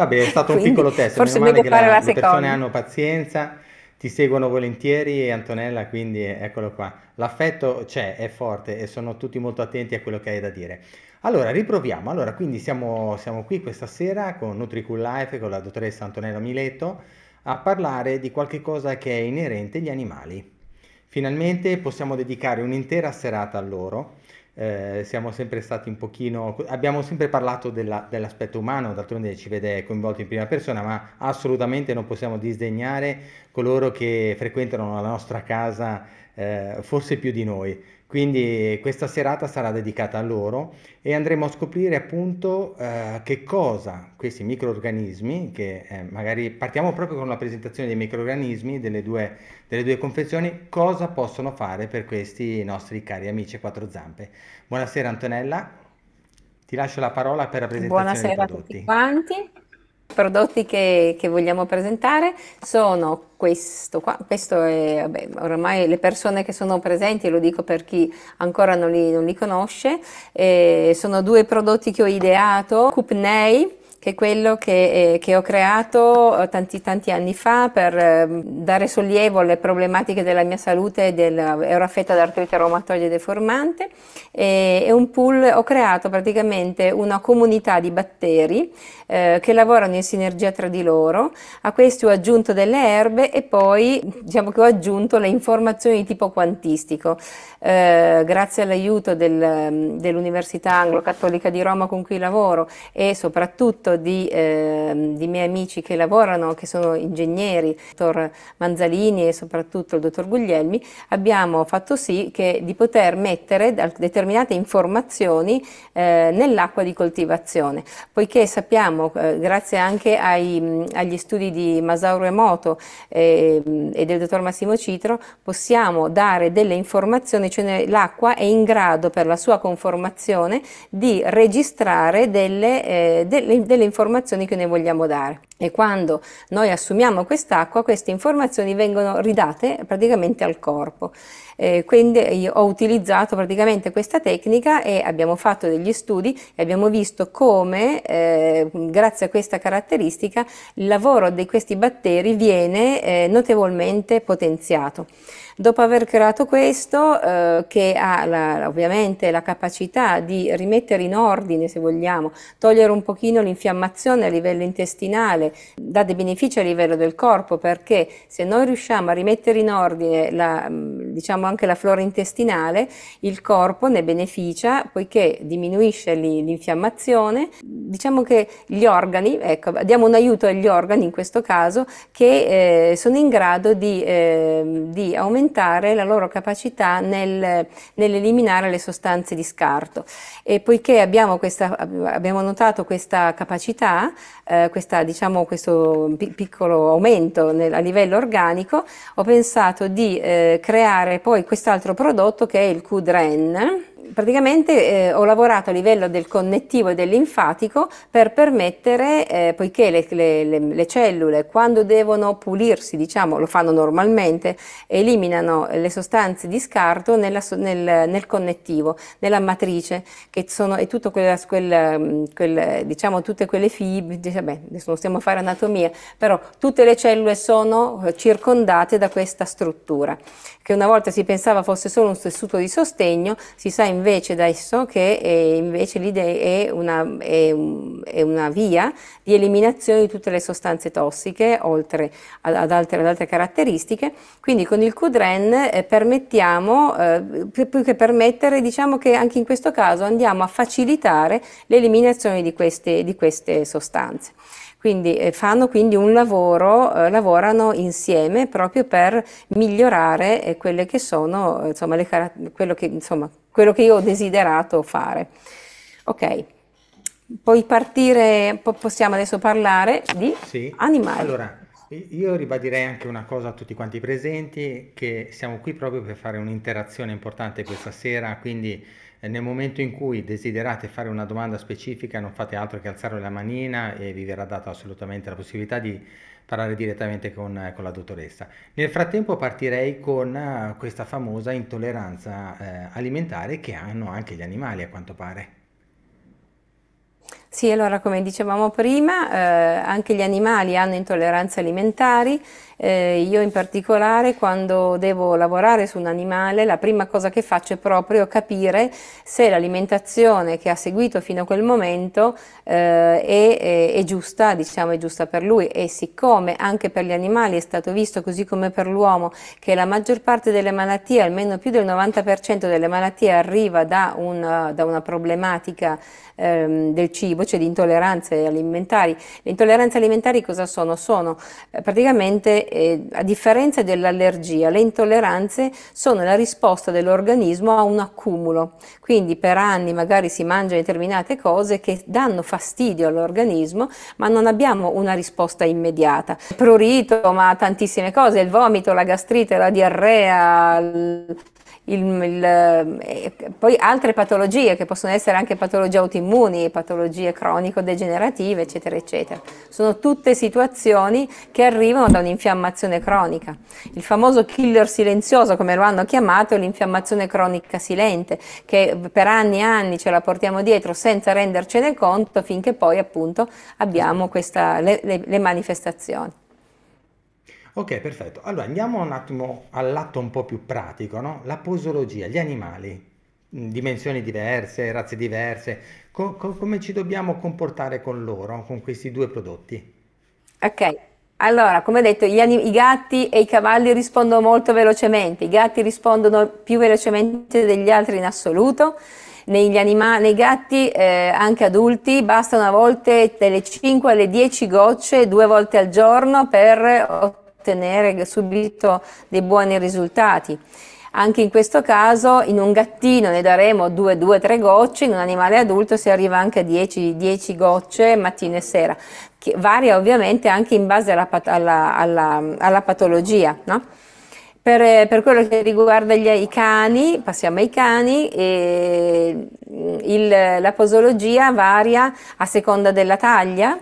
Vabbè, è stato un piccolo test, forse meno male che la, la le persone hanno pazienza, ti seguono volentieri e Antonella, quindi eh, eccolo qua. L'affetto c'è, è forte e sono tutti molto attenti a quello che hai da dire. Allora, riproviamo. Allora, quindi siamo, siamo qui questa sera con Nutricool Life, con la dottoressa Antonella Mileto, a parlare di qualche cosa che è inerente agli animali. Finalmente possiamo dedicare un'intera serata a loro eh, siamo sempre stati un pochino, abbiamo sempre parlato della, dell'aspetto umano, d'altronde ci vede coinvolti in prima persona, ma assolutamente non possiamo disdegnare coloro che frequentano la nostra casa eh, forse più di noi. Quindi questa serata sarà dedicata a loro e andremo a scoprire appunto eh, che cosa questi microorganismi, che eh, magari partiamo proprio con la presentazione dei microorganismi delle due, delle due confezioni, cosa possono fare per questi nostri cari amici a quattro zampe. Buonasera Antonella, ti lascio la parola per la presentazione Buonasera dei prodotti. Buonasera a tutti quanti prodotti che, che, vogliamo presentare sono questo qua, questo è, vabbè, ormai le persone che sono presenti, lo dico per chi ancora non li, non li conosce, eh, sono due prodotti che ho ideato, Cupnei, che è quello che, eh, che ho creato eh, tanti, tanti anni fa per eh, dare sollievo alle problematiche della mia salute del, eh, ero affetta da artrite reumatoide deformante e, e, un pool, ho creato praticamente una comunità di batteri eh, che lavorano in sinergia tra di loro, a questi ho aggiunto delle erbe e poi diciamo che ho aggiunto le informazioni di tipo quantistico, eh, grazie all'aiuto del, ehm, dell'Università Anglo-Cattolica di Roma con cui lavoro e soprattutto racconto di, eh, di, miei amici che lavorano, che sono ingegneri, il dottor Manzalini e soprattutto il dottor Guglielmi, abbiamo fatto sì che, di poter mettere determinate informazioni eh, nell'acqua di coltivazione, poiché sappiamo, eh, grazie anche ai, agli studi di Masauro Emoto ehm, e del dottor Massimo Citro, possiamo dare delle informazioni, cioè l'acqua è in grado per la sua conformazione di registrare delle, eh, delle, delle le informazioni che noi vogliamo dare. E quando noi assumiamo quest'acqua, queste informazioni vengono ridate praticamente al corpo. Eh, quindi ho utilizzato praticamente questa tecnica e abbiamo fatto degli studi e abbiamo visto come, eh, grazie a questa caratteristica, il lavoro di questi batteri viene eh, notevolmente potenziato. Dopo aver creato questo, eh, che ha la, ovviamente la capacità di rimettere in ordine, se vogliamo, togliere un pochino l'infiammazione a livello intestinale, dà dei benefici a livello del corpo perché se noi riusciamo a rimettere in ordine la, mm, diciamo anche la flora intestinale, il corpo ne beneficia poiché diminuisce l'infiammazione, diciamo che gli organi, ecco, diamo un aiuto agli organi in questo caso che eh, sono in grado di, eh, di, aumentare la loro capacità nel, nell'eliminare le sostanze di scarto e poiché abbiamo, questa, abbiamo notato questa capacità eh, questa, diciamo, questo pi- piccolo aumento nel, a livello organico, ho pensato di eh, creare poi quest'altro prodotto che è il Qdren praticamente eh, ho lavorato a livello del connettivo e del linfatico per permettere, eh, poiché le, le, le, cellule quando devono pulirsi, diciamo, lo fanno normalmente, eliminano le sostanze di scarto nella, nel, nel, connettivo, nella matrice, che sono e tutto quella, quel, mm, quel, diciamo, tutte quelle fibre, beh, adesso non stiamo a fare anatomia, però tutte le cellule sono circondate da questa struttura, che una volta si pensava fosse solo un tessuto di sostegno, si sa invece adesso esso che invece l'idea è una, è, è una, via di eliminazione di tutte le sostanze tossiche, oltre ad altre, ad altre caratteristiche. Quindi con il Qdren eh, permettiamo, eh, più che permettere, diciamo che anche in questo caso andiamo a facilitare l'eliminazione di queste, di queste sostanze. Quindi eh, fanno quindi un lavoro, eh, lavorano insieme proprio per migliorare eh, quelle che sono, eh, insomma, le, quello, che, insomma, quello che io ho desiderato fare. Ok. puoi partire, po- possiamo adesso parlare di sì. animali. Allora, io ribadirei anche una cosa a tutti quanti presenti, che siamo qui proprio per fare un'interazione importante questa sera, quindi nel momento in cui desiderate fare una domanda specifica non fate altro che alzare la manina e vi verrà data assolutamente la possibilità di parlare direttamente con, con la dottoressa. Nel frattempo partirei con eh, questa famosa intolleranza eh, alimentare che hanno anche gli animali a quanto pare. Sì, allora come dicevamo prima, eh, anche gli animali hanno intolleranze alimentari eh, io in particolare quando devo lavorare su un animale la prima cosa che faccio è proprio capire se l'alimentazione che ha seguito fino a quel momento eh, è, è, eh, è, giusta, diciamo è giusta per lui e siccome anche per gli animali è stato visto così come per l'uomo che la maggior parte delle malattie, almeno più del 90% delle malattie arriva da una, da una problematica ehm, del cibo, cioè di intolleranze alimentari. Le intolleranze alimentari cosa sono? Sono eh, praticamente eh, a differenza dell'allergia, le intolleranze sono la risposta dell'organismo a un accumulo. Quindi per anni magari si mangia determinate cose che danno fastidio all'organismo, ma non abbiamo una risposta immediata. Il Prurito, ma tantissime cose, il vomito, la gastrite, la diarrea, il, il, eh, poi altre patologie che possono essere anche patologie autoimmuni, patologie cronico-degenerative, eccetera, eccetera. Sono tutte situazioni che arrivano da un'infiammazione cronica. Il famoso killer silenzioso, come lo hanno chiamato, è l'infiammazione cronica silente, che per anni e anni ce la portiamo dietro senza rendercene conto finché poi appunto abbiamo questa, le, le, le manifestazioni. Ok, perfetto. Allora andiamo un attimo all'atto un po' più pratico, no? La posologia, gli animali, mm, dimensioni diverse, razze diverse, co- co- come ci dobbiamo comportare con loro, con questi due prodotti? Ok, allora, come detto, gli ani- i gatti e i cavalli rispondono molto velocemente, i gatti rispondono più velocemente degli altri in assoluto. Negli anima- nei gatti, eh, anche adulti, bastano a volte dalle 5 alle 10 gocce due volte al giorno per ottenere ottenere subito dei buoni risultati. Anche in questo caso in un gattino ne daremo 2-3 gocce, in un animale adulto si arriva anche a 10, 10 gocce mattina e sera, che varia ovviamente anche in base alla, alla, alla, alla patologia. No? Per, per, quello che riguarda gli, i cani, passiamo ai cani, mm, il, la posologia varia a seconda della taglia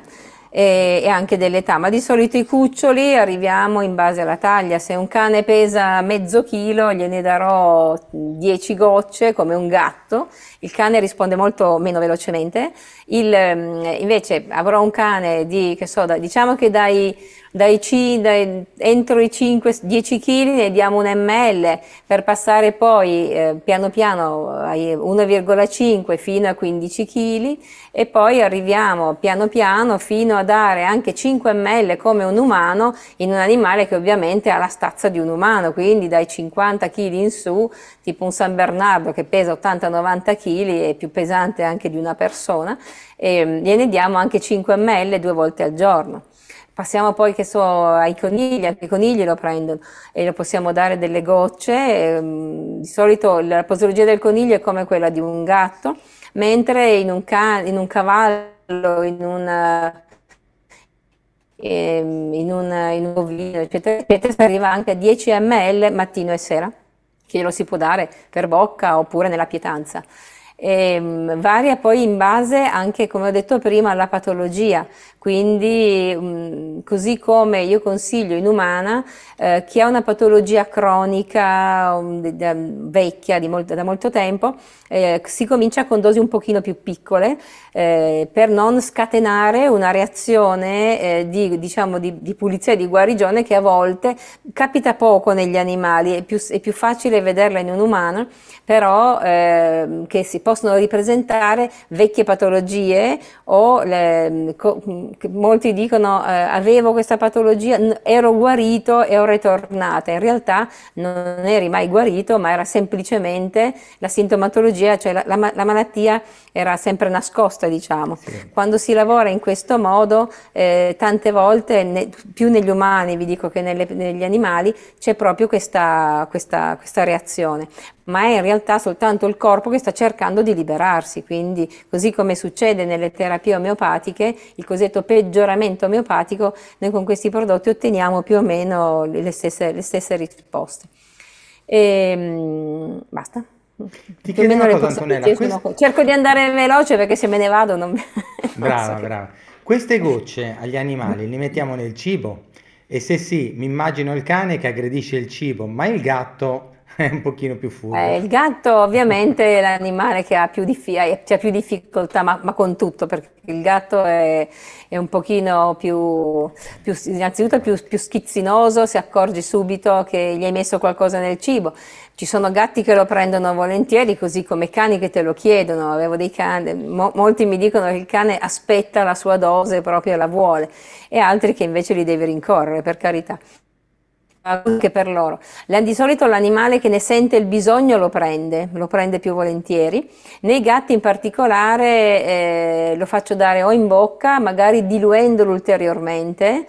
e, e anche dell'età, ma di solito i cuccioli arriviamo in base alla taglia, se un cane pesa mezzo chilo gliene darò 10 gocce come un gatto, il cane risponde molto meno velocemente, il, mm, invece avrò un cane di, che so, da, diciamo che dai, dai, dai, entro i 5-10 kg ne diamo un ml per passare poi eh, piano piano ai 1,5 fino a 15 kg e poi arriviamo piano piano fino a a dare anche 5 ml come un umano in un animale che ovviamente ha la stazza di un umano, quindi dai 50 kg in su, tipo un San Bernardo che pesa 80-90 kg, e più pesante anche di una persona, e mm, gliene diamo anche 5 ml due volte al giorno. Passiamo poi che so, ai conigli, anche i conigli lo prendono e lo possiamo dare delle gocce. Mm, di solito la posologia del coniglio è come quella di un gatto, mentre in un, ca- in un cavallo, in un ehm, in, un, ovino, eccetera, eccetera, si arriva anche a 10 ml mattino e sera, che lo si può dare per bocca oppure nella pietanza e ehm, varia poi in base anche, come ho detto prima, alla patologia. Quindi, mm, così come io consiglio in umana, eh, chi ha una patologia cronica mm, vecchia molto, da molto tempo, eh, si comincia con dosi un pochino più piccole eh, per non scatenare una reazione eh, di, diciamo, di, di, pulizia e di guarigione che a volte capita poco negli animali, è più, è più facile vederla in un umano, però ehm, che si possono ripresentare vecchie patologie o le, mm, co, mm, molti dicono eh, avevo questa patologia, ero guarito e ho ritornata. In realtà non eri mai guarito, ma era semplicemente la sintomatologia, cioè la, la, la malattia era sempre nascosta, diciamo. Sì. Quando si lavora in questo modo, eh, tante volte, ne, più negli umani vi dico che nelle, negli animali, c'è proprio questa, questa, questa reazione ma è in realtà soltanto il corpo che sta cercando di liberarsi, quindi così come succede nelle terapie omeopatiche, il cosiddetto peggioramento omeopatico, noi con questi prodotti otteniamo più o meno le stesse, le stesse risposte. E, ehm, basta. Ti chiedo una cosa, Antonella. Quest... Cerco di andare veloce perché se me ne vado non... Brava, non so brava. Che... Queste gocce agli animali li mettiamo nel cibo? E se sì, mi immagino il cane che aggredisce il cibo, ma il gatto è un pochino più furbo. Eh, il gatto ovviamente è l'animale che ha più, dif- ha più difficoltà, ma, ma, con tutto, perché il gatto è, è un pochino più, più innanzitutto più, più, schizzinoso, si accorge subito che gli hai messo qualcosa nel cibo. Ci sono gatti che lo prendono volentieri, così come cani che te lo chiedono. Avevo dei cani, mo- molti mi dicono che il cane aspetta la sua dose proprio la vuole, e altri che invece li devi rincorrere, per carità anche per loro. Di solito l'animale che ne sente il bisogno lo prende, lo prende più volentieri. Nei gatti in particolare eh, lo faccio dare o in bocca, magari diluendolo ulteriormente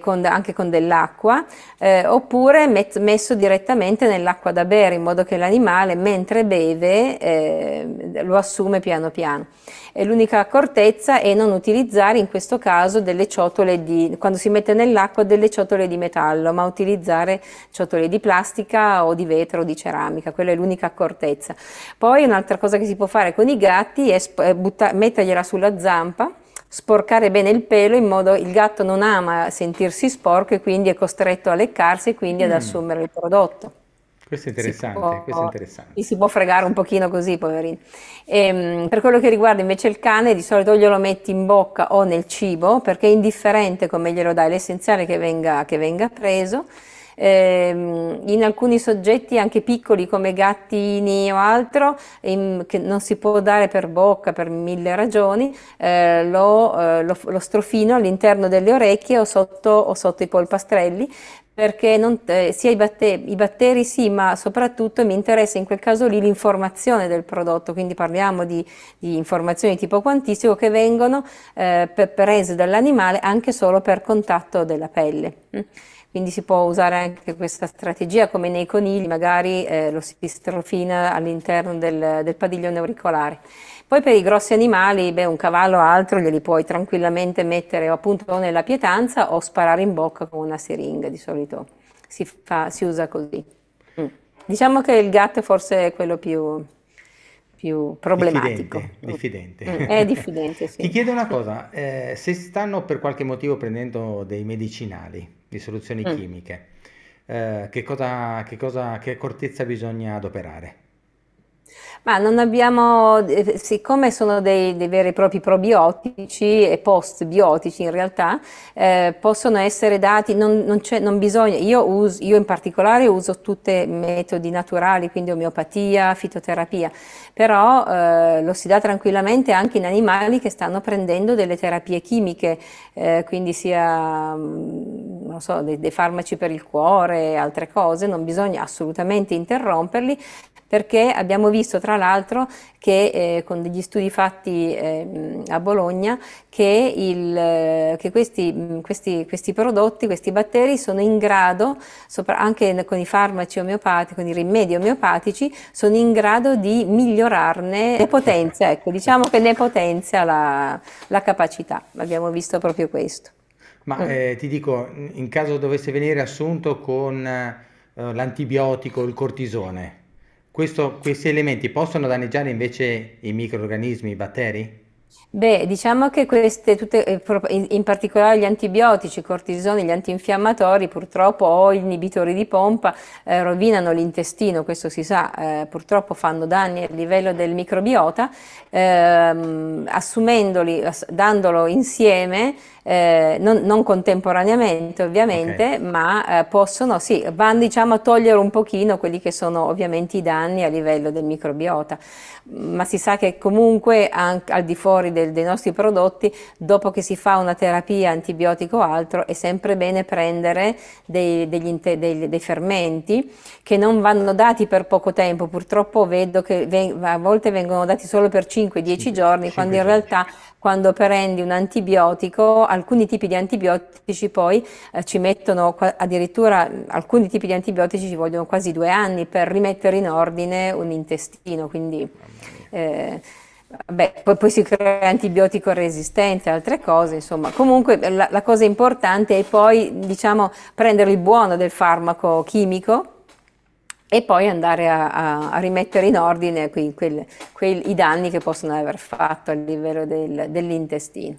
con, anche con dell'acqua, eh, oppure met, messo direttamente nell'acqua da bere, in modo che l'animale mentre beve eh, lo assume piano piano. E l'unica accortezza è non utilizzare in questo caso delle ciotole di, quando si mette nell'acqua, delle ciotole di metallo, ma utilizzare ciotole di plastica o di vetro o di ceramica, quella è l'unica accortezza. Poi un'altra cosa che si può fare con i gatti è butta, mettergliela sulla zampa sporcare bene il pelo in modo il gatto non ama sentirsi sporco e quindi è costretto a leccarsi e quindi ad mm. assumere il prodotto. Questo è interessante, può, questo è interessante. si può fregare un pochino così, poverino. Ehm, per quello che riguarda invece il cane, di solito glielo metti in bocca o nel cibo, perché è indifferente come glielo dai, l'essenziale che venga, che venga preso. Ehm, in alcuni soggetti anche piccoli come gattini o altro, in, che non si può dare per bocca per mille ragioni, eh, lo, eh, lo, lo, strofino all'interno delle orecchie o sotto, o sotto i polpastrelli perché non, eh, sia i batteri, i, batteri sì, ma soprattutto mi interessa in quel caso lì l'informazione del prodotto, quindi parliamo di, di informazioni di tipo quantistico che vengono eh, prese dall'animale anche solo per contatto della pelle. Quindi si può usare anche questa strategia, come nei conigli, magari eh, lo si strofina all'interno del, del, padiglione auricolare. Poi per i grossi animali, beh, un cavallo o altro glieli puoi tranquillamente mettere appunto nella pietanza o sparare in bocca con una siringa, di solito si, fa, si usa così. Mm. Diciamo che il gatto forse è quello più, più problematico. Diffidente, diffidente. Mm. È diffidente, sì. Ti chiedo una cosa, eh, se stanno per qualche motivo prendendo dei medicinali, di soluzioni mm. chimiche, eh, che, cosa, che, cosa, che accortezza bisogna adoperare? Ma non abbiamo, eh, siccome sono dei, dei, veri e propri probiotici e postbiotici in realtà, eh, possono essere dati, non, non, non bisogna, io, uso, io, in particolare uso tutti i metodi naturali, quindi omeopatia, fitoterapia, però eh, lo si dà tranquillamente anche in animali che stanno prendendo delle terapie chimiche, eh, quindi sia mm, non so, dei, dei farmaci per il cuore, altre cose, non bisogna assolutamente interromperli perché abbiamo visto tra l'altro che eh, con degli studi fatti eh, a Bologna che, il, eh, che questi, questi, questi, prodotti, questi batteri sono in grado, sopra, anche con i farmaci omeopatici, con i rimedi omeopatici, sono in grado di migliorarne le potenze, ecco, diciamo che ne potenzia la, la capacità, abbiamo visto proprio questo. Ma mm. eh, ti dico, in caso dovesse venire assunto con eh, l'antibiotico, il cortisone, questo, questi elementi possono danneggiare invece i microrganismi, i batteri? Beh, diciamo che queste tutte, eh, in particolare gli antibiotici, i cortisoni, gli antinfiammatori, purtroppo o inibitori di pompa, eh, rovinano l'intestino, questo si sa, eh, purtroppo fanno danni a livello del microbiota, ehm, assumendoli, dandolo insieme, eh, non, non contemporaneamente ovviamente, Ok. ma eh, possono, sì, vanno diciamo a togliere un pochino quelli che sono ovviamente i danni a livello del microbiota ma si sa che comunque anche al di fuori del, dei nostri prodotti, dopo che si fa una terapia antibiotico o altro, è sempre bene prendere dei, degli, dei, dei fermenti che non vanno dati per poco tempo. Purtroppo vedo che a volte vengono dati solo per 5-10 giorni, quando in realtà quando prendi un antibiotico, alcuni tipi di antibiotici poi eh, ci mettono addirittura alcuni tipi di antibiotici ci vogliono quasi due anni per rimettere in ordine un intestino, quindi eh, Beh, poi, poi, si crea antibiotico resistente, altre cose, insomma. Comunque la, la, cosa importante è poi, diciamo, prendere il buono del farmaco chimico e poi andare a, a, a rimettere in ordine quei, quel, quel, i danni che possono aver fatto a livello del, dell'intestino.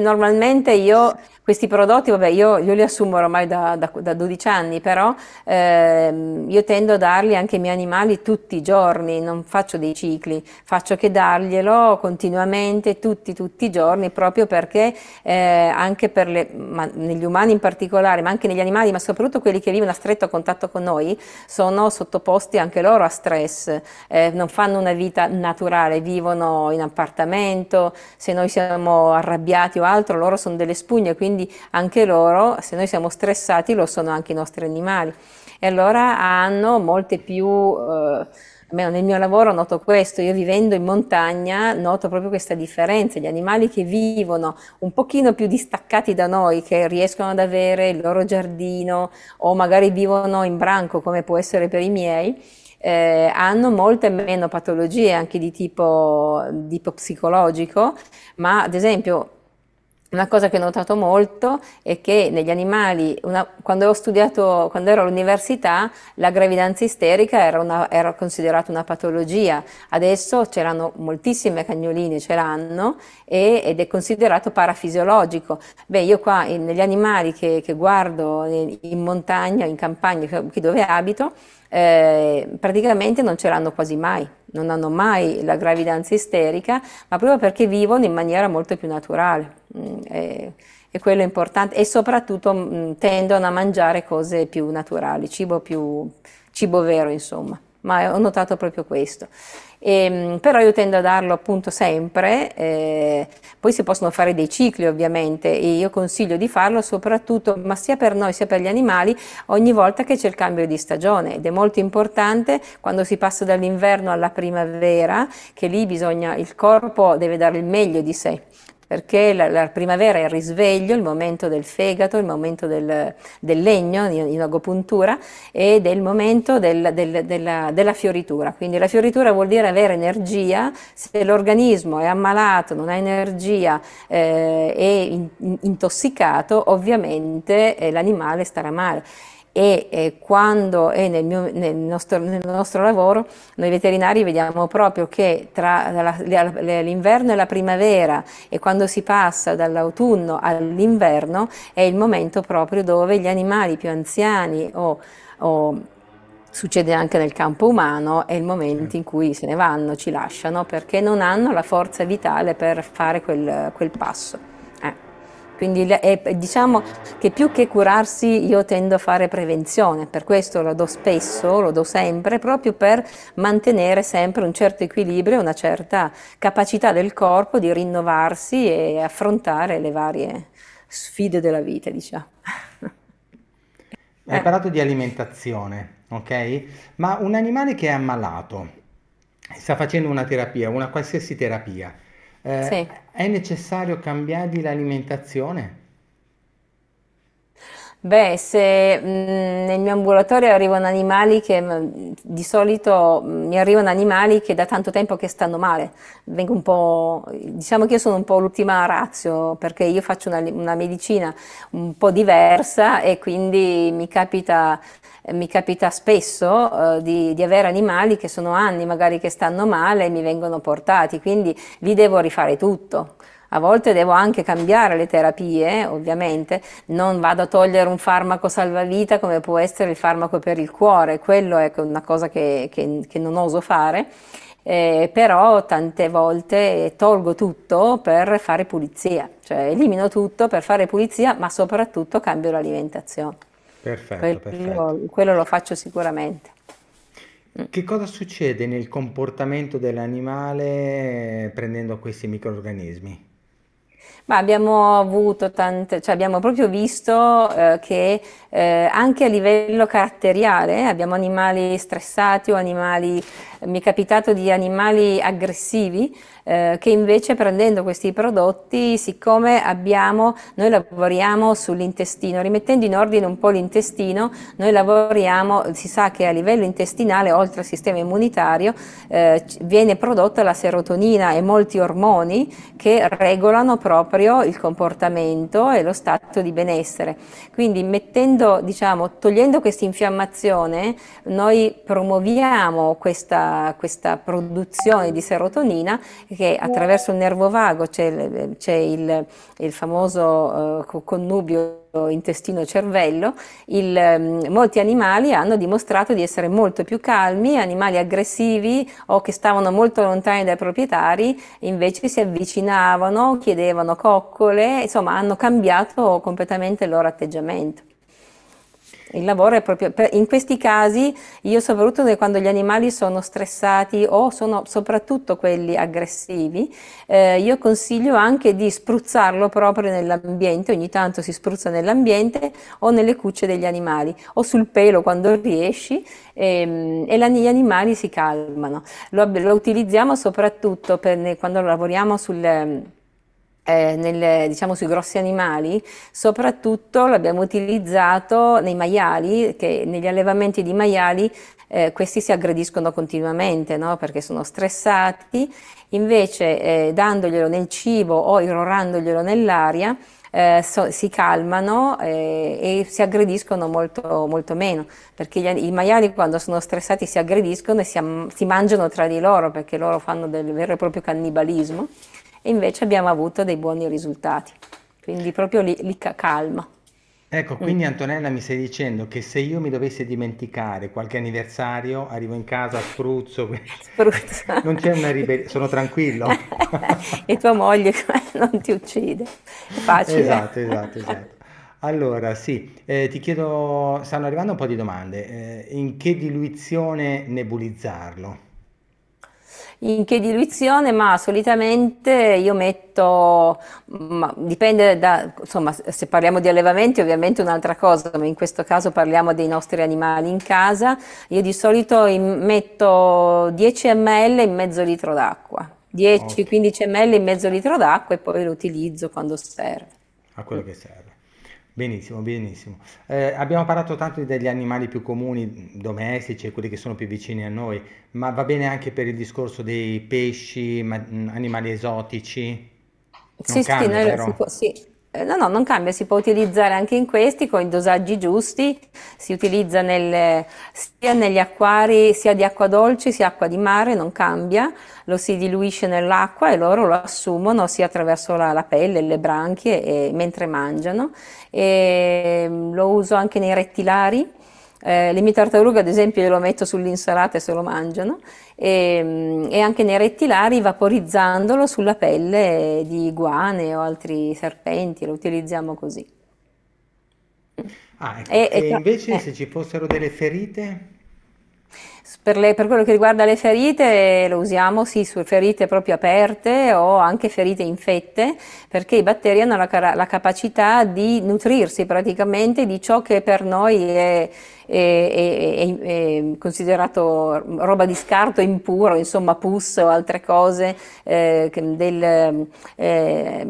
Normalmente io questi prodotti, vabbè, io, io li assumo ormai da, da, da 12 anni, però ehm, io tendo a darli anche ai miei animali tutti i giorni, non faccio dei cicli, faccio che darglielo continuamente tutti, tutti i giorni, proprio perché eh, anche per le, ma, negli umani in particolare, ma anche negli animali, ma soprattutto quelli che vivono a stretto contatto con noi, sono sottoposti anche loro a stress, eh, non fanno una vita naturale, vivono in appartamento, se noi siamo arrabbiati o altro, loro sono delle spugne, quindi quindi anche loro, se noi siamo stressati, lo sono anche i nostri animali. E allora hanno molte più... Eh, almeno nel mio lavoro noto questo, io vivendo in montagna noto proprio questa differenza, gli animali che vivono un pochino più distaccati da noi, che riescono ad avere il loro giardino o magari vivono in branco come può essere per i miei, eh, hanno molte meno patologie anche di tipo, tipo psicologico, ma ad esempio una cosa che ho notato molto è che negli animali, una, quando, studiato, quando ero all'università, la gravidanza isterica era, una, era considerata una patologia. Adesso c'erano moltissime cagnoline, ce l'hanno, ed è considerato parafisiologico. Beh, io qua negli animali che, che guardo in, in montagna, in campagna, qui dove abito, eh, praticamente non ce l'hanno quasi mai, non hanno mai la gravidanza isterica, ma proprio perché vivono in maniera molto più naturale. Eh, mm, e quello è importante e soprattutto mh, mm, tendono a mangiare cose più naturali, cibo, più, cibo vero insomma ma ho notato proprio questo. E, ehm, però io tendo a darlo appunto sempre, eh, poi si possono fare dei cicli ovviamente e io consiglio di farlo soprattutto, ma sia per noi sia per gli animali, ogni volta che c'è il cambio di stagione ed è molto importante quando si passa dall'inverno alla primavera che lì bisogna, il corpo deve dare il meglio di sé perché la, la, primavera è il risveglio, il momento del fegato, il momento del, del legno in agopuntura ed è il momento del, del, della, della, fioritura. Quindi la fioritura vuol dire avere energia, se l'organismo è ammalato, non ha energia, eh, è in, intossicato, ovviamente eh, l'animale starà male e eh, quando è eh, nel, mio, nel, nostro, nel, nostro, lavoro noi veterinari vediamo proprio che tra l'inverno e la primavera e quando si passa dall'autunno all'inverno è il momento proprio dove gli animali più anziani o, o succede anche nel campo umano, è il momento in cui se ne vanno, ci lasciano perché non hanno la forza vitale per fare quel, quel passo. Quindi è, eh, diciamo che più che curarsi io tendo a fare prevenzione, per questo lo do spesso, lo do sempre, proprio per mantenere sempre un certo equilibrio, una certa capacità del corpo di rinnovarsi e affrontare le varie sfide della vita, diciamo. Hai parlato di alimentazione, ok? Ma un animale che è ammalato, sta facendo una terapia, una qualsiasi terapia, eh, sì. è necessario cambiargli l'alimentazione? Beh, se mh, mm, nel mio ambulatorio arrivano animali che mh, mm, di solito mh, mm, mi arrivano animali che da tanto tempo che stanno male, vengo un po', diciamo che io sono un po' l'ultima razio perché io faccio una, una medicina un po' diversa e quindi mi capita mi capita spesso eh, di, di, avere animali che sono anni magari che stanno male e mi vengono portati, quindi lì devo rifare tutto a volte devo anche cambiare le terapie, ovviamente, non vado a togliere un farmaco salvavita come può essere il farmaco per il cuore, quello è una cosa che, che, che non oso fare. Eh, però tante volte eh, tolgo tutto per fare pulizia, cioè elimino tutto per fare pulizia, ma soprattutto cambio l'alimentazione. Perfetto, quello, perfetto. quello lo faccio sicuramente. Mm. Che cosa succede nel comportamento dell'animale eh, prendendo questi microorganismi? Ma abbiamo avuto tante, cioè abbiamo proprio visto eh, che eh, anche a livello caratteriale, eh, abbiamo animali stressati o animali, eh, mi è capitato di animali aggressivi eh, che invece prendendo questi prodotti, siccome abbiamo, noi lavoriamo sull'intestino, rimettendo in ordine un po' l'intestino, noi lavoriamo, si sa che a livello intestinale, oltre al sistema immunitario, eh, viene prodotta la serotonina e molti ormoni che regolano proprio il comportamento e lo stato di benessere. Quindi mettendo togliendo, diciamo, togliendo questa infiammazione, noi promuoviamo questa, questa, produzione di serotonina che attraverso il nervo vago c'è, c'è il, il, famoso uh, connubio intestino cervello, il, mm, molti animali hanno dimostrato di essere molto più calmi, animali aggressivi o che stavano molto lontani dai proprietari invece si avvicinavano, chiedevano coccole, insomma hanno cambiato completamente il loro atteggiamento. Il lavoro è proprio, per, in questi casi, io soprattutto quando gli animali sono stressati o sono soprattutto quelli aggressivi, eh, io consiglio anche di spruzzarlo proprio nell'ambiente, ogni tanto si spruzza nell'ambiente o nelle cucce degli animali o sul pelo quando riesci ehm, e, e gli animali si calmano. Lo, lo utilizziamo soprattutto per, quando lavoriamo sul eh, nel, diciamo sui grossi animali, soprattutto l'abbiamo utilizzato nei maiali, che negli allevamenti di maiali eh, questi si aggrediscono continuamente no? perché sono stressati, invece eh, dandoglielo nel cibo o irrorandoglielo nell'aria eh, so, si calmano eh, e si aggrediscono molto, molto meno, perché gli, i maiali quando sono stressati si aggrediscono e si, si mangiano tra di loro perché loro fanno del vero e proprio cannibalismo e invece abbiamo avuto dei buoni risultati. Quindi proprio lì, lì calma. Ecco, quindi mm-hmm. Antonella mi stai dicendo che se io mi dovessi dimenticare qualche anniversario, arrivo in casa, spruzzo, spruzzo. non c'è una ribellione, sono tranquillo. e tua moglie non ti uccide, è facile. Esatto, esatto, esatto. Allora, sì, eh, ti chiedo, stanno arrivando un po' di domande, eh, in che diluizione nebulizzarlo? In che diluizione? Ma solitamente io metto, dipende da, insomma, se parliamo di allevamenti ovviamente un'altra cosa, ma in questo caso parliamo dei nostri animali in casa, io di solito metto 10 ml in mezzo litro d'acqua, 10-15 ml in mezzo litro d'acqua e poi lo utilizzo quando serve. A quello che serve. Benissimo, benissimo. Eh, abbiamo parlato tanto degli animali più comuni, domestici e quelli che sono più vicini a noi, ma va bene anche per il discorso dei pesci, ma- animali esotici? Non sì, cambia, sì, noi, si può, sì, eh, no, no, non cambia, si può utilizzare anche in questi con i dosaggi giusti, si utilizza nel, sia negli acquari sia di acqua dolce sia acqua di mare, non cambia, lo si diluisce nell'acqua e loro lo assumono sia attraverso la, la pelle, le branchie e, mentre mangiano. E, mm, lo uso anche nei rettilari, eh, le mie tartarughe ad esempio io lo metto sull'insalata e se lo mangiano e, ehm, e anche nei rettilari vaporizzandolo sulla pelle di iguane o altri serpenti, lo utilizziamo così. Ah, ecco. e, e, e, invece eh. se ci fossero delle ferite? Per, le, per, quello che riguarda le ferite, lo usiamo sì su ferite proprio aperte o anche ferite infette, perché i batteri hanno la, la capacità di nutrirsi praticamente di ciò che per noi è è, è, è considerato roba di scarto impuro, insomma pus o altre cose, eh, del, eh,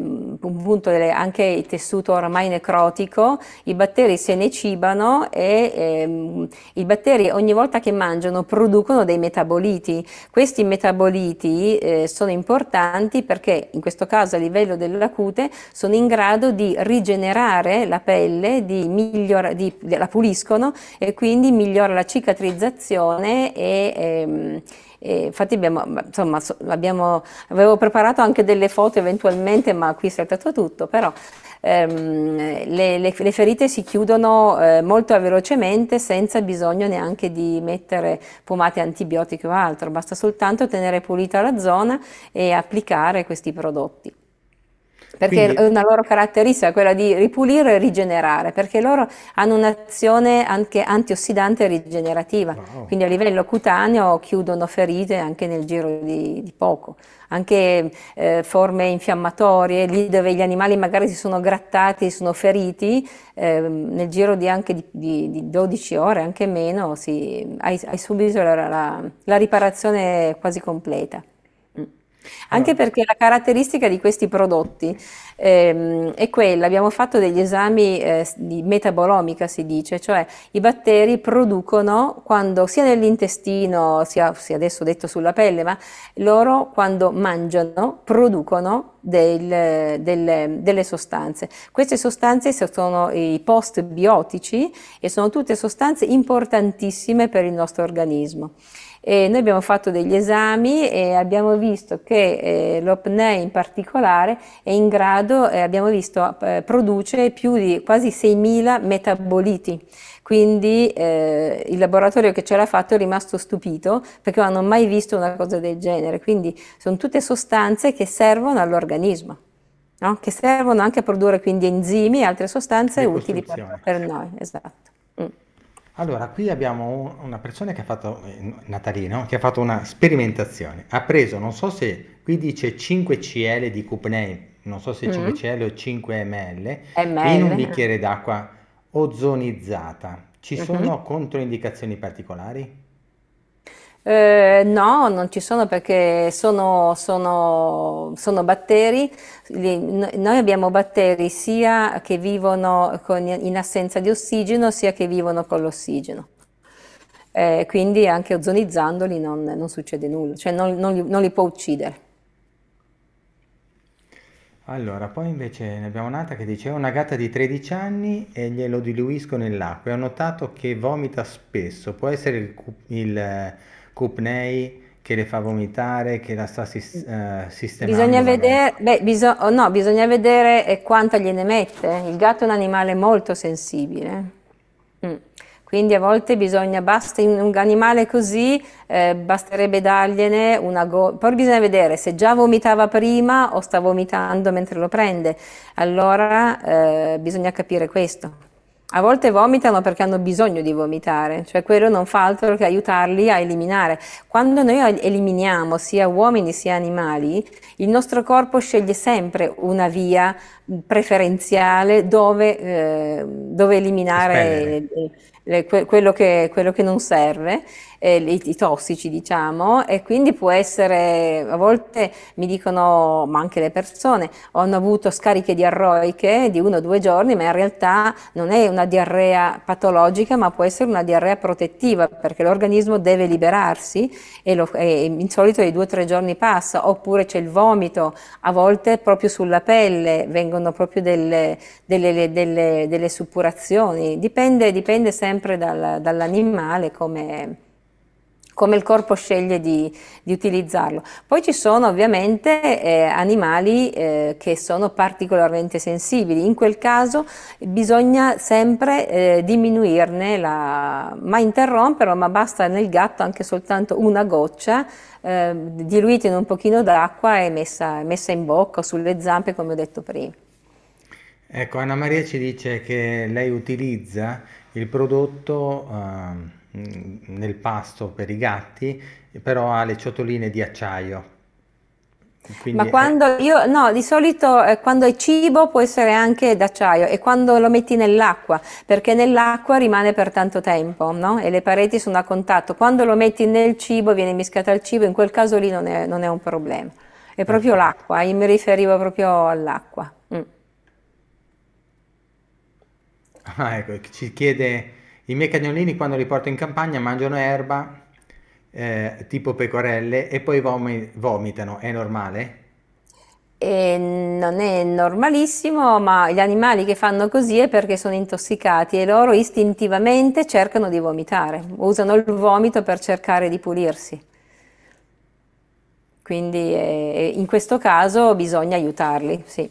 appunto anche il tessuto ormai necrotico, i batteri se ne cibano e ehm, i batteri ogni volta che mangiano producono dei metaboliti. Questi metaboliti eh, sono importanti perché in questo caso a livello della cute sono in grado di rigenerare la pelle, di migliorare, la puliscono e e quindi migliora la cicatrizzazione e, ehm, e infatti abbiamo, insomma, abbiamo, avevo preparato anche delle foto eventualmente, ma qui si è saltato tutto, però ehm, le, le, le, ferite si chiudono eh, molto velocemente senza bisogno neanche di mettere pomate antibiotiche o altro, basta soltanto tenere pulita la zona e applicare questi prodotti. Perché Quindi... una loro caratteristica quella di ripulire e rigenerare, perché loro hanno un'azione anche antiossidante e rigenerativa. Wow. Quindi a livello cutaneo chiudono ferite anche nel giro di, di poco anche eh, forme infiammatorie, lì dove gli animali magari si sono grattati, sono feriti, eh, nel giro di anche di, di, di 12 ore, anche meno, si, hai, hai, subito la, la, la riparazione quasi completa. Anche perché la caratteristica di questi prodotti ehm, è quella, abbiamo fatto degli esami eh, di metabolomica si dice, cioè i batteri producono quando sia nell'intestino, sia, sia adesso detto sulla pelle, ma loro quando mangiano producono del, del, delle sostanze. Queste sostanze sono i postbiotici e sono tutte sostanze importantissime per il nostro organismo. E noi abbiamo fatto degli esami e abbiamo visto che eh, l'OPNE in particolare è in grado, eh, abbiamo visto, eh, produce più di quasi 6.000 metaboliti. Quindi eh, il laboratorio che ce l'ha fatto è rimasto stupito perché non hanno mai visto una cosa del genere. Quindi sono tutte sostanze che servono all'organismo. No? che servono anche a produrre quindi enzimi e altre sostanze utili per, per noi. Esatto. Mm. Allora, qui abbiamo una persona che ha fatto, eh, Natalino, che ha fatto una sperimentazione. Ha preso, non so se, qui dice 5 cl di Cupnei, non so se 5 mm. cl o 5 ml, ML. in un bicchiere d'acqua ozonizzata. Ci mm-hmm. sono controindicazioni particolari? Eh, no, non ci sono perché sono, sono, sono batteri. Noi abbiamo batteri sia che vivono con, in assenza di ossigeno, sia che vivono con l'ossigeno. Eh, quindi anche ozonizzandoli non, non succede nulla, cioè non, non, li, non li può uccidere. Allora, poi invece ne abbiamo un'altra che dice: Ho una gatta di 13 anni e glielo diluisco nell'acqua e ho notato che vomita spesso. Può essere il, il Coopney che le fa vomitare, che la sta sis- uh, sistemando. Bisogna vedere, beh, biso- oh, no, bisogna vedere eh, quanta gliene mette. Il gatto è un animale molto sensibile. Mm. Quindi a volte bisogna, basta in un animale così, eh, basterebbe dargliene una go... Poi bisogna vedere se già vomitava prima o sta vomitando mentre lo prende. Allora eh, bisogna capire questo. A volte vomitano perché hanno bisogno di vomitare, cioè quello non fa altro che aiutarli a eliminare. Quando noi eliminiamo sia uomini sia animali, il nostro corpo sceglie sempre una via preferenziale dove, eh, dove eliminare le, que, quello, che, quello, che, non serve, eh, i, i, tossici diciamo, e quindi può essere, a volte mi dicono, ma anche le persone, hanno avuto scariche diarroiche di uno o due giorni, ma in realtà non è una diarrea patologica, ma può essere una diarrea protettiva, perché l'organismo deve liberarsi e, lo, e in solito i due o tre giorni passa, oppure c'è il vomito, a volte proprio sulla pelle vengono proprio delle, delle, delle, delle suppurazioni, dipende, dipende sempre sempre dal, dall'animale come, come, il corpo sceglie di, di, utilizzarlo. Poi ci sono ovviamente eh, animali eh, che sono particolarmente sensibili, in quel caso bisogna sempre eh, diminuirne, la, ma interromperlo, ma basta nel gatto anche soltanto una goccia eh, diluita in un pochino d'acqua e messa, messa in bocca o sulle zampe come ho detto prima. Ecco, Anna Maria ci dice che lei utilizza il prodotto eh, nel pasto per i gatti però ha le ciotoline di acciaio. Quindi Ma quando è... io, no, di solito eh, quando è cibo può essere anche d'acciaio e quando lo metti nell'acqua, perché nell'acqua rimane per tanto tempo, no? E le pareti sono a contatto. Quando lo metti nel cibo, viene mischiato al cibo, in quel caso lì non è, non è un problema. È proprio esatto. l'acqua, io mi riferivo proprio all'acqua. Mm. Ah, ecco, ci chiede, i miei cagnolini quando li porto in campagna mangiano erba eh, tipo pecorelle e poi vomi- vomitano, è normale? E non è normalissimo, ma gli animali che fanno così è perché sono intossicati e loro istintivamente cercano di vomitare, usano il vomito per cercare di pulirsi. Quindi eh, in questo caso bisogna aiutarli, sì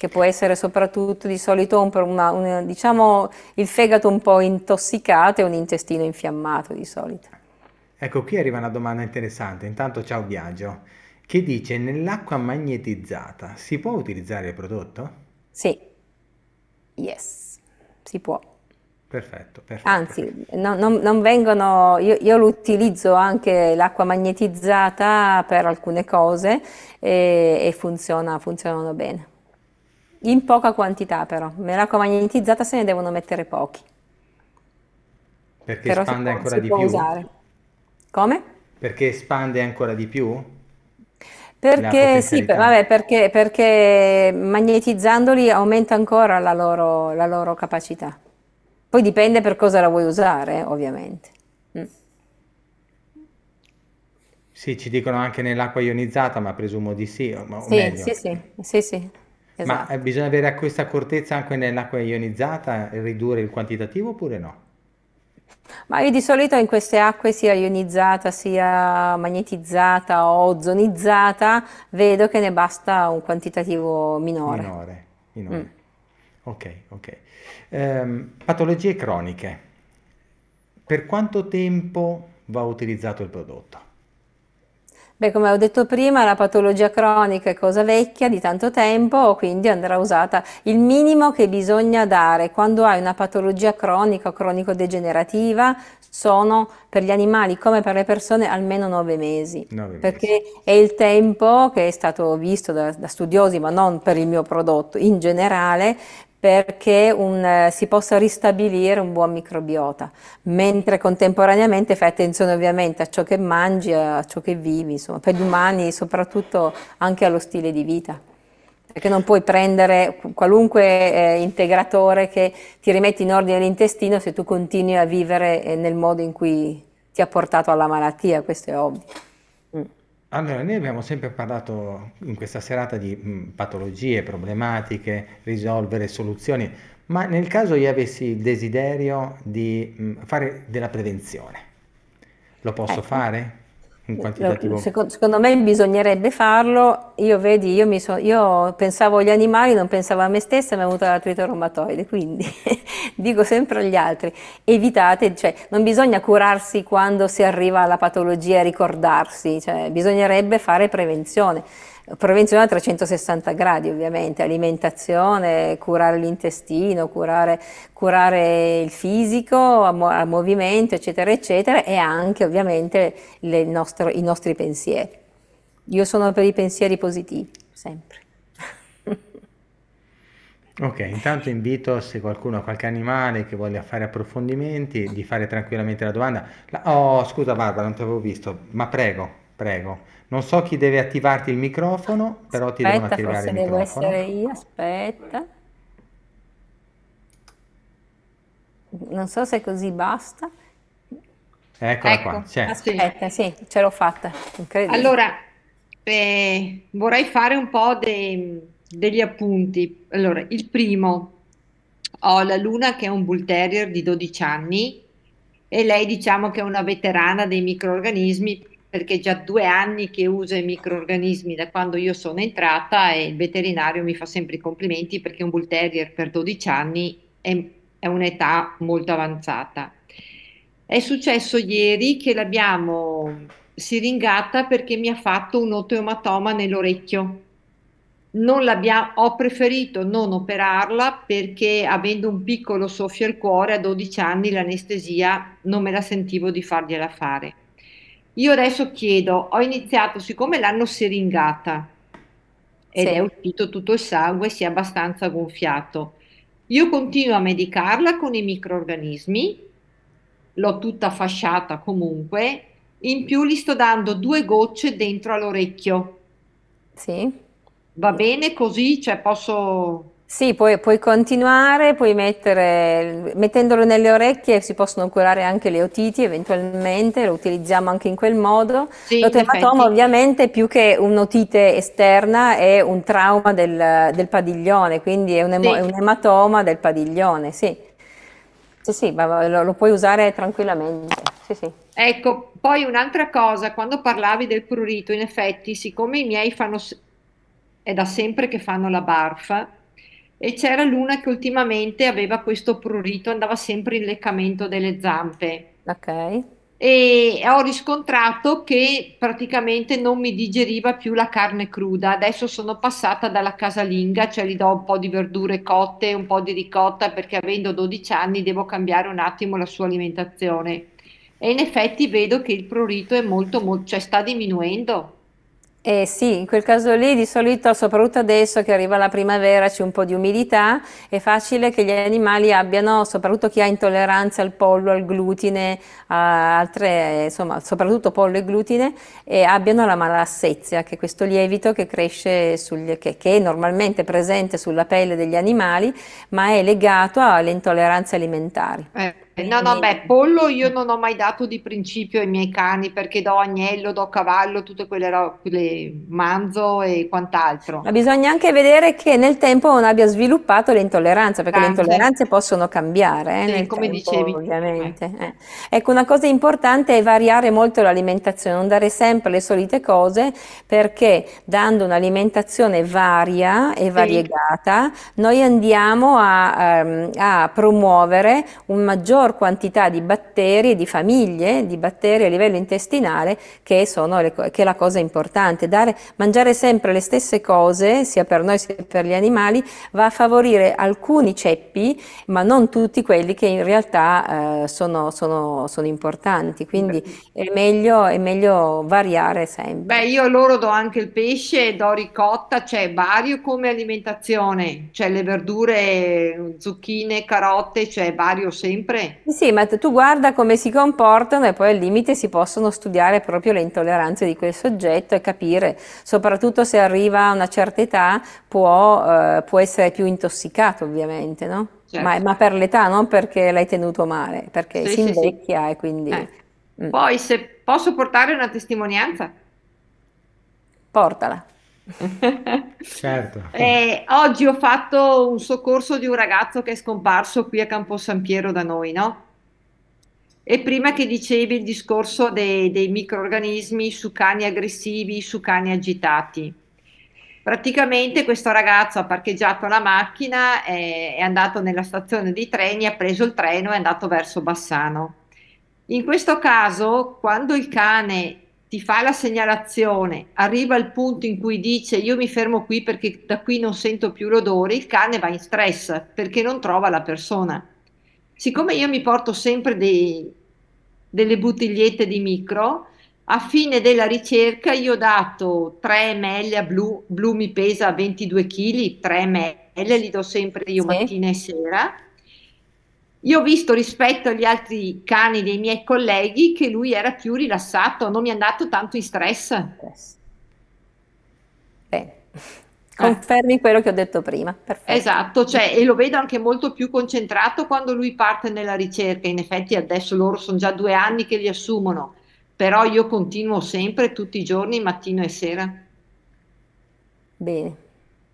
che può essere soprattutto di solito un, una, una, diciamo, il fegato un po' intossicato e un intestino infiammato di solito. Ecco, qui arriva una domanda interessante. Intanto ciao Biagio, che dice nell'acqua magnetizzata si può utilizzare il prodotto? Sì, yes, si può. Perfetto, perfetto. Anzi, no, non, non vengono, io, io l'utilizzo anche l'acqua magnetizzata per alcune cose e, e funziona, funzionano bene in poca quantità però, melacqua magnetizzata se ne devono mettere pochi. Perché però espande può, ancora di più? Usare. Come? Perché espande ancora di più? Perché sì, vabbè, perché, perché, magnetizzandoli aumenta ancora la loro, la loro, capacità. Poi dipende per cosa la vuoi usare, ovviamente. Mm. Sì, ci dicono anche nell'acqua ionizzata, ma presumo di sì. O, sì, meglio. sì, sì, sì, sì. Ma eh, esatto. bisogna avere questa accortezza anche nell'acqua ionizzata e ridurre il quantitativo oppure no? Ma io di solito in queste acque sia ionizzata, sia magnetizzata o ozonizzata, vedo che ne basta un quantitativo minore. Minore, Mm. Ok, ok. Ehm, patologie croniche. Per quanto tempo va utilizzato il prodotto? Beh, come ho detto prima, la patologia cronica è cosa vecchia di tanto tempo, quindi andrà usata il minimo che bisogna dare quando hai una patologia cronica o cronico-degenerativa sono per gli animali come per le persone almeno nove mesi, nove perché mesi. è il tempo che è stato visto da, da studiosi, ma non per il mio prodotto in generale, perché un, eh, si possa ristabilire un buon microbiota, mentre contemporaneamente fai attenzione ovviamente a ciò che mangi, a ciò che vivi, insomma, per gli umani soprattutto anche allo stile di vita. Perché non puoi prendere qualunque eh, integratore che ti rimetti in ordine l'intestino se tu continui a vivere eh, nel modo in cui ti ha portato alla malattia, questo è ovvio. Allora, noi abbiamo sempre parlato in questa serata di patologie, problematiche, risolvere soluzioni, ma nel caso io avessi il desiderio di fare della prevenzione, lo posso ecco. fare? un eh, quantitativo? Secondo, secondo me bisognerebbe farlo. Io vedi, io, so, io, pensavo agli animali, non pensavo a me stessa, mi è avuto l'artrite reumatoide, quindi dico sempre agli altri, evitate, cioè non bisogna curarsi quando si arriva alla patologia ricordarsi, cioè, bisognerebbe fare prevenzione prevenzione a 360 gradi ovviamente, alimentazione, curare l'intestino, curare, curare, il fisico, a, movimento eccetera eccetera e anche ovviamente nostre, i nostri pensieri. Io sono per i pensieri positivi, sempre. Ok, intanto invito se qualcuno ha qualche animale che voglia fare approfondimenti di fare tranquillamente la domanda. oh, scusa Barbara, non ti avevo visto, ma prego, prego. Non so chi deve attivarti il microfono, però aspetta, ti devono attivare il microfono. Aspetta, forse devo essere io, aspetta. Non so se così basta. Eccola ecco, qua, c'è. Ah, aspetta, sì, ce l'ho fatta. Allora, eh, vorrei fare un po' de, degli appunti. Allora, il primo, ho la Luna che è un bull terrier di 12 anni e lei diciamo che è una veterana dei microorganismi perché è già due anni che usa i microorganismi da quando io sono entrata e il veterinario mi fa sempre i complimenti perché un bull terrier per 12 anni è, è un'età molto avanzata. È successo ieri che l'abbiamo siringata perché mi ha fatto un oteomatoma nell'orecchio. Non ho preferito non operarla perché avendo un piccolo soffio al cuore a 12 anni l'anestesia non me la sentivo di fargliela fare io adesso chiedo, ho iniziato, siccome l'hanno seringata ed sì. è uscito tutto il sangue, si è abbastanza gonfiato, io continuo a medicarla con i microorganismi, l'ho tutta fasciata comunque, in più gli sto dando due gocce dentro all'orecchio. Sì. Va bene così, cioè posso sì, puoi, puoi continuare, puoi mettere, mettendolo nelle orecchie si possono curare anche le otiti eventualmente, lo utilizziamo anche in quel modo. Sì, L'otematoma ovviamente più che un'otite esterna è un trauma del, del padiglione, quindi è un, emo, sì. è un, ematoma del padiglione, sì. Sì, sì, lo, lo puoi usare tranquillamente. Sì, sì. Ecco, poi un'altra cosa, quando parlavi del prurito, in effetti, siccome i miei fanno, è da sempre che fanno la barfa, e c'era l'una che ultimamente aveva questo prurito, andava sempre in leccamento delle zampe. Ok. E ho riscontrato che praticamente non mi digeriva più la carne cruda. Adesso sono passata dalla casalinga, cioè gli do un po' di verdure cotte, un po' di ricotta, perché avendo 12 anni devo cambiare un attimo la sua alimentazione. E in effetti vedo che il prurito è molto, molto cioè sta diminuendo. Eh sì, in quel caso lì di solito, soprattutto adesso che arriva la primavera, c'è un po' di umidità, è facile che gli animali abbiano, soprattutto chi ha intolleranza al pollo, al glutine, a altre, insomma, soprattutto pollo e glutine, e abbiano la malassezia, che è questo lievito che cresce, sugli, che, che è normalmente presente sulla pelle degli animali, ma è legato alle intolleranze alimentari. Eh. No, no, beh, pollo io non ho mai dato di principio ai miei cani perché do agnello, do cavallo, tutte quelle, robe, quelle manzo e quant'altro. Ma bisogna anche vedere che nel tempo non abbia sviluppato le intolleranze, perché Tante. le intolleranze possono cambiare, eh, sì, come tempo, dicevi. Ovviamente. Eh. Ecco, una cosa importante è variare molto l'alimentazione, non dare sempre le solite cose, perché dando un'alimentazione varia e variegata, noi andiamo a, a, ehm, a promuovere un maggior minor quantità di batteri, di famiglie di batteri a livello intestinale, che, le, che è la cosa importante. Dare, mangiare sempre le stesse cose, sia per noi sia per gli animali, va a favorire alcuni ceppi, ma non tutti quelli che in realtà eh, sono, sono, sono, importanti. Quindi è meglio, è meglio variare sempre. Beh, io loro do anche il pesce, do ricotta, cioè vario come alimentazione, cioè le verdure, zucchine, carote, cioè vario sempre bene. Sì, ma tu guarda come si comportano e poi al limite si possono studiare proprio le intolleranze di quel soggetto e capire, soprattutto se arriva a una certa età, può, eh, può essere più intossicato ovviamente, no? Certo. Ma, ma, per l'età, non perché l'hai tenuto male, perché sì, si sì, invecchia sì. e quindi... Eh. Mm. Poi se posso portare una testimonianza? Portala. Certo. Eh, oggi ho fatto un soccorso di un ragazzo che è scomparso qui a Campo San Piero da noi, no? E prima che dicevi il discorso dei, dei microorganismi su cani aggressivi, su cani agitati. Praticamente questo ragazzo ha parcheggiato la macchina, è, è andato nella stazione di treni, ha preso il treno e è andato verso Bassano. In questo caso, quando il cane ti fa la segnalazione, arriva il punto in cui dice io mi fermo qui perché da qui non sento più l'odore, il cane va in stress perché non trova la persona. Siccome io mi porto sempre dei, delle bottigliette di micro, a fine della ricerca io ho dato 3 ml a blu, blu mi pesa 22 kg, 3 ml li do sempre io sì. mattina e sera io ho visto rispetto agli altri cani dei miei colleghi che lui era più rilassato, non mi è andato tanto in stress. Bene. Confermi eh. quello che ho detto prima. Perfetto. Esatto, cioè, e lo vedo anche molto più concentrato quando lui parte nella ricerca. In effetti adesso loro sono già due anni che li assumono, però io continuo sempre tutti i giorni, mattino e sera. Bene,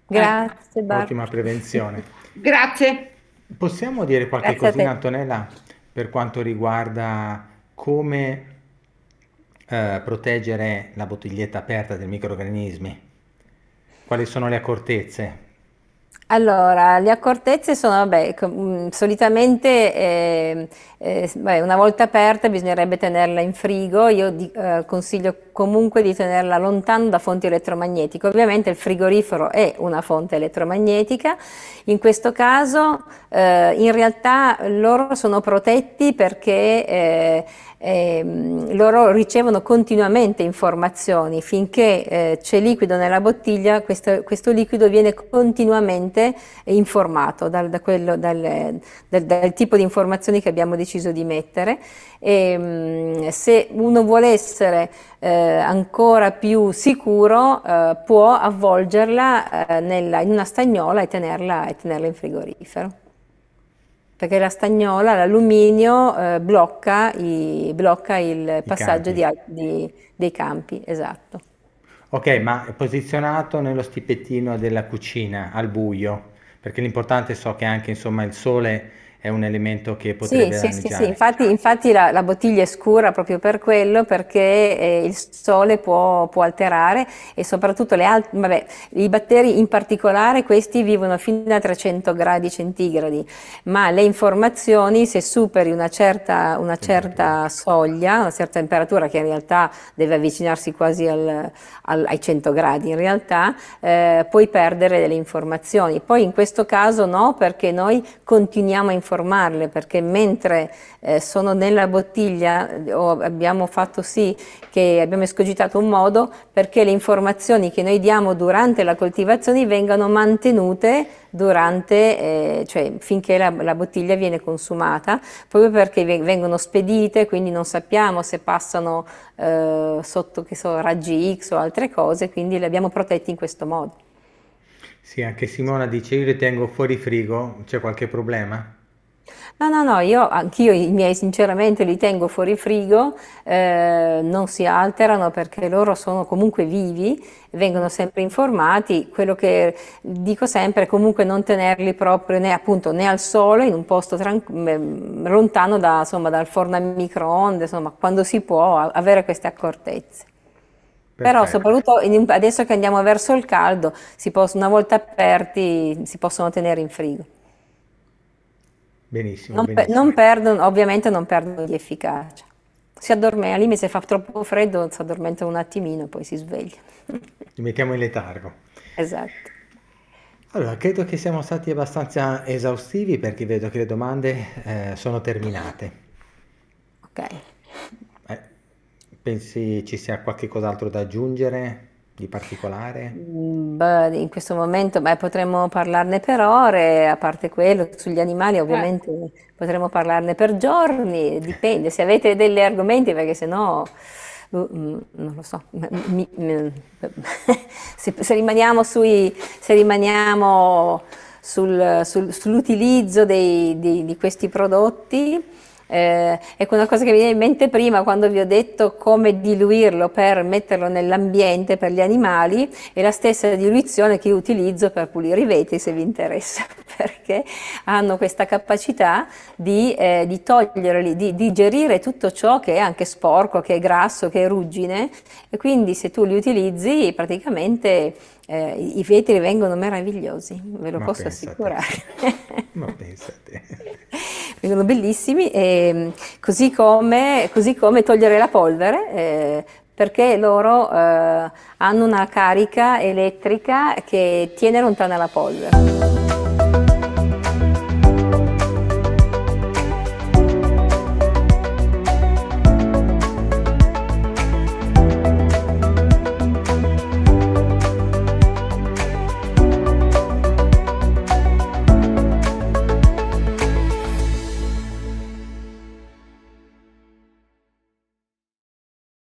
grazie. Eh. Ottima prevenzione. Grazie. Possiamo dire qualche Grazie cosina, Antonella, per quanto riguarda come eh, proteggere la bottiglietta aperta dai microorganismi? Quali sono le accortezze? Allora, le accortezze sono, vabbè, mm, solitamente ehm, eh, eh, una volta aperta bisognerebbe tenerla in frigo, io di- eh, consiglio comunque di tenerla lontano da fonti elettromagnetiche, ovviamente il frigorifero è una fonte elettromagnetica, in questo caso eh, in realtà loro sono protetti perché eh, eh, loro ricevono continuamente informazioni, finché eh, c'è liquido nella bottiglia questo, questo liquido viene continuamente informato dal, da quello, dal, dal, dal, tipo di informazioni che abbiamo deciso di mettere e, ehm, se uno vuole essere eh, ancora più sicuro eh, può avvolgerla eh, nella, in una stagnola e tenerla, e tenerla in frigorifero perché la stagnola, l'alluminio eh, blocca, i, blocca, il passaggio di, di, dei campi, esatto. Ok, ma è posizionato nello stipettino della cucina, al buio, perché l'importante so che anche insomma, il sole è un elemento che potrebbe sì, sì, sì, sì, infatti, diciamo. infatti la, la, bottiglia è scura proprio per quello, perché eh, il sole può, può, alterare e soprattutto alt- vabbè, i batteri in particolare, questi vivono fino a 300 gradi centigradi, ma le informazioni se superi una certa, una certa soglia, una certa temperatura che in realtà deve avvicinarsi quasi al, al, ai 100 gradi, in realtà eh, puoi perdere delle informazioni. Poi in questo caso no, perché noi continuiamo a informare formarle perché mentre eh, sono nella bottiglia eh, abbiamo fatto sì che abbiamo escogitato un modo perché le informazioni che noi diamo durante la coltivazione vengano mantenute durante, eh, cioè finché la, la, bottiglia viene consumata, proprio perché vengono spedite, quindi non sappiamo se passano eh, sotto so, raggi X o altre cose, quindi le abbiamo protette in questo modo. Sì, anche Simona dice io le tengo fuori frigo, c'è qualche problema? No, no, no, io anch'io i miei sinceramente li tengo fuori frigo, eh, non si alterano perché loro sono comunque vivi, vengono sempre informati, quello che dico sempre è comunque non tenerli proprio né, appunto, né al sole, in un posto mm, lontano da, insomma, dal forno a microonde, insomma, quando si può avere queste accortezze. Perfetto. Però soprattutto adesso che andiamo verso il caldo, posso, una volta aperti si possono tenere in frigo. Benissimo. Non, benissimo. Per, non perdono, ovviamente non perdono di efficacia. Si addormenta, lì se fa troppo freddo si addormenta un attimino, poi si sveglia. Ci mettiamo in letargo. Esatto. Allora, credo che siamo stati abbastanza esaustivi perché vedo che le domande eh, sono terminate. Ok. Eh, pensi ci sia qualche cos'altro da aggiungere? di particolare? Beh, in questo momento beh, potremmo parlarne per ore, a parte quello, sugli animali ovviamente eh. potremmo parlarne per giorni, dipende, se avete degli argomenti perché sennò... Uh, boh, mm, non lo so, mi, mi, se, se, rimaniamo, sui, se rimaniamo sul, sul, sull'utilizzo dei, di, di questi prodotti, eh, ecco una cosa che mi viene in mente prima quando vi ho detto come diluirlo per metterlo nell'ambiente per gli animali è la stessa diluizione che io utilizzo per pulire i vetri se vi interessa perché hanno questa capacità di, eh, di togliere, di digerire tutto ciò che è anche sporco, che è grasso, che è ruggine e quindi se tu li utilizzi praticamente eh, i vetri vengono meravigliosi, ve lo Ma posso pensate. assicurare. Ma pensate. vengono bellissimi, e, ehm, così, come, così, come, togliere la polvere, eh, perché loro eh, hanno una carica elettrica che tiene lontana la polvere.